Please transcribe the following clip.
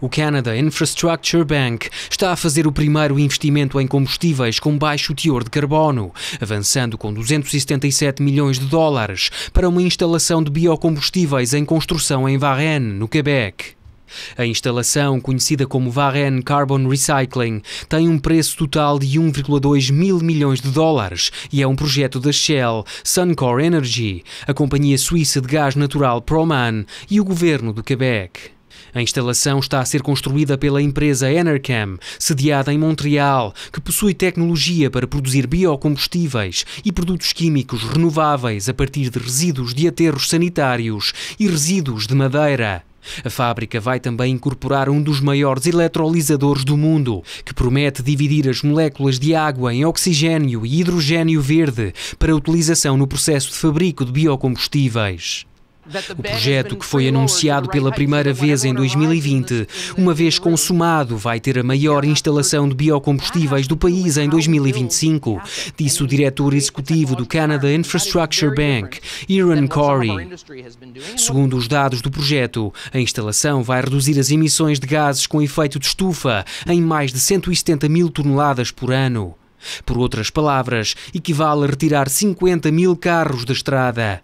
O Canada Infrastructure Bank está a fazer o primeiro investimento em combustíveis com baixo teor de carbono, avançando com 277 milhões de dólares para uma instalação de biocombustíveis em construção em Varennes, no Quebec. A instalação, conhecida como Varenne Carbon Recycling, tem um preço total de 1,2 mil milhões de dólares e é um projeto da Shell, Suncor Energy, a companhia suíça de gás natural Proman e o governo do Quebec. A instalação está a ser construída pela empresa Enercam, sediada em Montreal, que possui tecnologia para produzir biocombustíveis e produtos químicos renováveis a partir de resíduos de aterros sanitários e resíduos de madeira. A fábrica vai também incorporar um dos maiores eletrolisadores do mundo, que promete dividir as moléculas de água em oxigênio e hidrogênio verde para utilização no processo de fabrico de biocombustíveis. O projeto que foi anunciado pela primeira vez em 2020, uma vez consumado, vai ter a maior instalação de biocombustíveis do país em 2025, disse o diretor executivo do Canada Infrastructure Bank, Aaron Corey. Segundo os dados do projeto, a instalação vai reduzir as emissões de gases com efeito de estufa em mais de 170 mil toneladas por ano. Por outras palavras, equivale a retirar 50 mil carros da estrada.